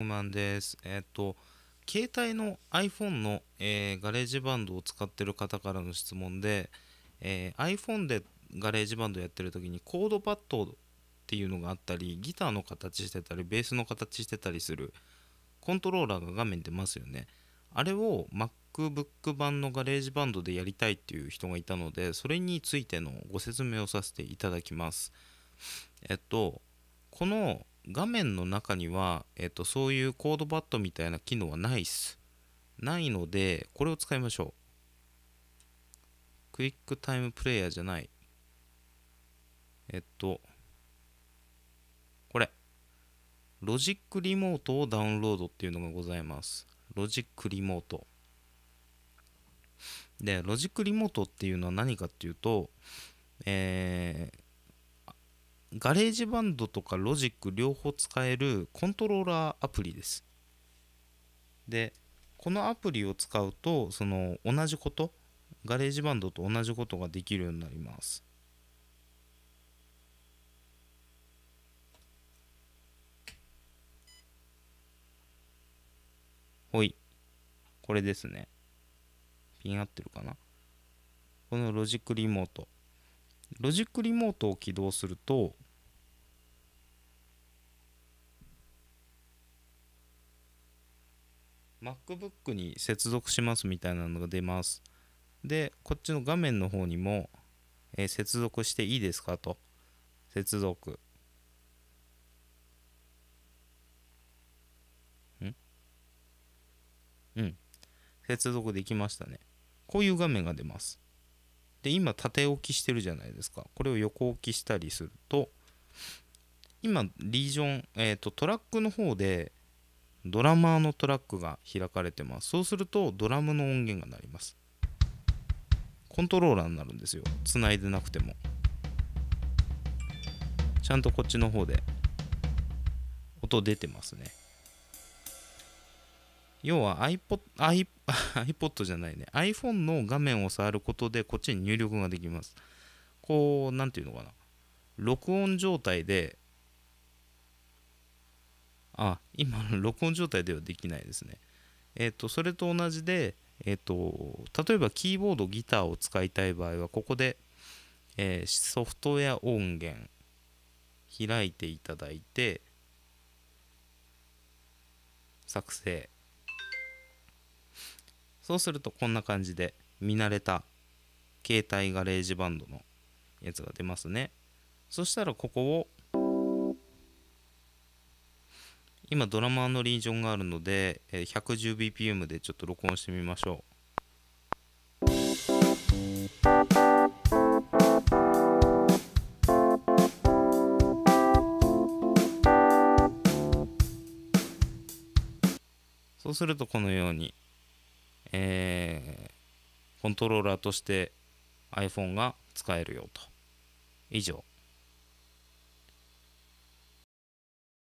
コマンです。えっ、ー、と、携帯の iPhone の、えー、ガレージバンドを使ってる方からの質問で、えー、iPhone でガレージバンドやってる時にコードパッドっていうのがあったり、ギターの形してたり、ベースの形してたりするコントローラーが画面出ますよね。あれを MacBook 版のガレージバンドでやりたいっていう人がいたので、それについてのご説明をさせていただきます。えっと、この画面の中には、えっと、そういうコードバットみたいな機能はないっす。ないので、これを使いましょう。クイックタイムプレイヤーじゃない。えっと、これ。ロジックリモートをダウンロードっていうのがございます。ロジックリモート。で、ロジックリモートっていうのは何かっていうと、えー、ガレージバンドとかロジック両方使えるコントローラーアプリです。で、このアプリを使うと、その同じこと、ガレージバンドと同じことができるようになります。ほい。これですね。ピン合ってるかなこのロジックリモート。ロジックリモートを起動するとマックブックに接続しますみたいなのが出ます。で、こっちの画面の方にも、えー、接続していいですかと。接続。んうん。接続できましたね。こういう画面が出ます。で今縦置きしてるじゃないですかこれを横置きしたりすると今リージョン、えーと、トラックの方でドラマーのトラックが開かれてますそうするとドラムの音源が鳴りますコントローラーになるんですよつないでなくてもちゃんとこっちの方で音出てますね要は iPod, iP o d じゃないね iPhone の画面を触ることでこっちに入力ができますこう何て言うのかな録音状態であ今の録音状態ではできないですねえっ、ー、とそれと同じでえっ、ー、と例えばキーボードギターを使いたい場合はここで、えー、ソフトウェア音源開いていただいて作成そうするとこんな感じで見慣れた携帯ガレージバンドのやつが出ますねそしたらここを今ドラマーのリージョンがあるので 110bpm でちょっと録音してみましょうそうするとこのようにえー、コントローラーとして iPhone が使えるよと。以上。